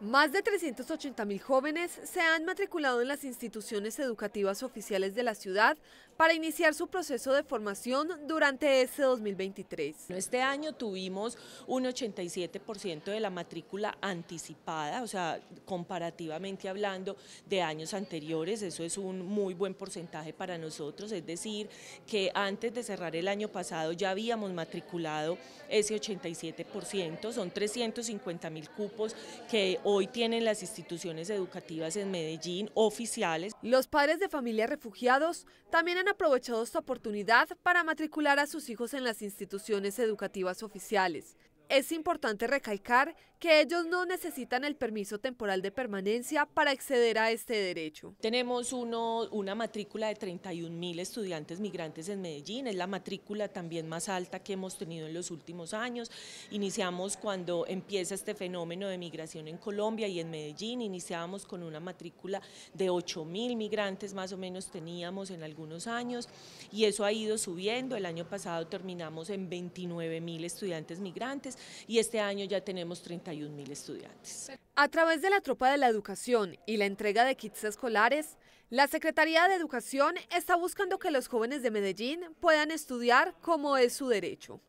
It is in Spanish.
Más de 380 mil jóvenes se han matriculado en las instituciones educativas oficiales de la ciudad para iniciar su proceso de formación durante este 2023. Este año tuvimos un 87% de la matrícula anticipada, o sea, comparativamente hablando de años anteriores, eso es un muy buen porcentaje para nosotros, es decir, que antes de cerrar el año pasado ya habíamos matriculado ese 87%, son 350 mil cupos que hoy tienen las instituciones educativas en Medellín oficiales. Los padres de familias refugiados también han aprovechado esta oportunidad para matricular a sus hijos en las instituciones educativas oficiales. Es importante recalcar que ellos no necesitan el permiso temporal de permanencia para acceder a este derecho. Tenemos una matrícula de 31 mil estudiantes migrantes en Medellín, es la matrícula también más alta que hemos tenido en los últimos años. Iniciamos cuando empieza este fenómeno de migración en Colombia y en Medellín, iniciábamos con una matrícula de 8 mil migrantes más o menos teníamos en algunos años y eso ha ido subiendo. El año pasado terminamos en 29 mil estudiantes migrantes y este año ya tenemos 31 mil estudiantes. A través de la Tropa de la Educación y la entrega de kits escolares, la Secretaría de Educación está buscando que los jóvenes de Medellín puedan estudiar como es su derecho.